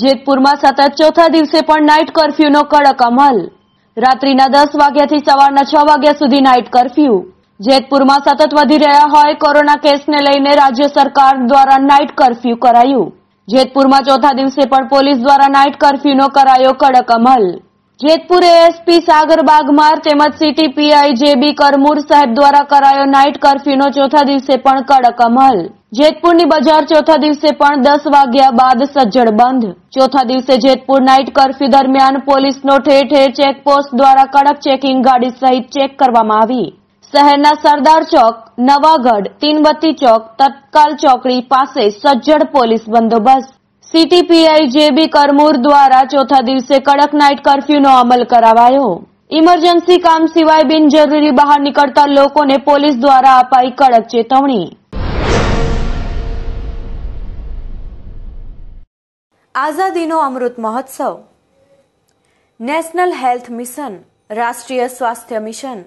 જેતપુરમાં સતત ચોથા દિવસે પણ નાઇટ કર્ફ્યુનો કડક અમલ રાત્રિના દસ વાગ્યાથી સવારના છ વાગ્યા સુધી નાઇટ કર્ફ્યુ જેતપુરમાં સતત વધી રહ્યા હોય કોરોના કેસને લઈને રાજ્ય સરકાર દ્વારા નાઇટ કર્ફ્યુ કરાયું જેતપુરમાં ચોથા દિવસે પણ પોલીસ દ્વારા નાઇટ કર્ફ્યુનો કરાયો કડક અમલ જેતપુર એએસપી સાગર બાગમાર તેમજ સિટી પીઆઈ જેબી કરમૂર સાહેબ દ્વારા કરાયો નાઇટ કર્ફ્યુનો ચોથા દિવસે પણ કડક અમલ જેતપુરની બજાર ચોથા દિવસે પણ દસ વાગ્યા બાદ સજ્જડ બંધ ચોથા દિવસે જેતપુર નાઇટ કર્ફ્યુ દરમિયાન પોલીસનો ઠેર ઠેર ચેકપોસ્ટ દ્વારા કડક ચેકિંગ ગાડી સહિત ચેક કરવામાં આવી શહેરના સરદાર ચોક નવાગઢ તીનબત્તી ચોક તત્કાલ ચોકડી પાસે સજ્જડ પોલીસ બંદોબસ્ત સીટીપીઆઈ જેબી કરમૂર દ્વારા ચોથા દિવસે કડક નાઇટ કર્ફ્યુનો અમલ કરાવાયો ઇમરજન્સી કામ સિવાય બિનજરૂરી બહાર નીકળતા લોકોને પોલીસ દ્વારા અપાઈ કડક ચેતવણી આઝાદીનો અમૃત મહોત્સવ નેશનલ હેલ્થ મિશન રાષ્ટ્રીય સ્વાસ્થ્ય મિશન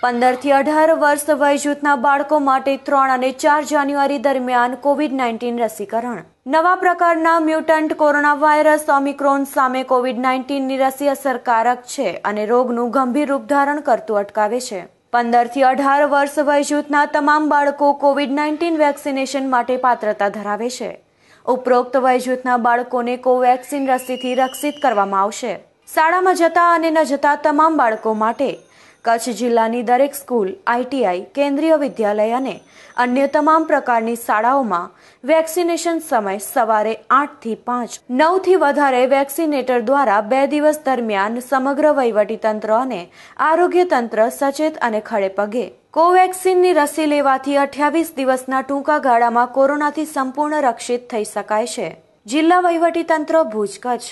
પંદરથી અઢાર વર્ષ વયજૂથના બાળકો માટે ત્રણ અને ચાર જાન્યુઆરી દરમિયાન કોવિડ નાઇન્ટીન રસીકરણ નવા પ્રકારના મ્યુટન્ટ કોરોના વાયરસ ઓમિક્રોન સામે કોવિડ નાઇન્ટીનની રસી અસરકારક છે અને રોગનું ગંભીર રૂપ ધારણ કરતું અટકાવે છે પંદરથી અઢાર વર્ષ વયજૂથના તમામ બાળકો કોવિડ નાઇન્ટીન વેક્સિનેશન માટે પાત્રતા ધરાવે છે ઉપરોક્ત વયજૂથના બાળકોને કોવેક્સિન રસીથી રક્ષિત કરવામાં આવશે શાળામાં જતા અને ન જતા તમામ બાળકો માટે કચ્છ જિલ્લાની દરેક સ્કૂલ આઈટીઆઈ કેન્દ્રીય વિદ્યાલય અને અન્ય તમામ પ્રકારની શાળાઓમાં વેક્સિનેશન સમય સવારે આઠથી પાંચ નવથી વધારે વેક્સિનેટર દ્વારા બે દિવસ દરમિયાન સમગ્ર વહીવટીતંત્ર અને આરોગ્ય તંત્ર સચેત અને ખડેપગે કોવેક્સિનની રસી લેવાથી અઠ્યાવીસ દિવસના ટૂંકા ગાળામાં કોરોનાથી સંપૂર્ણ રક્ષિત થઈ શકાય છે જિલ્લા વહીવટીતંત્ર ભુજ કચ્છ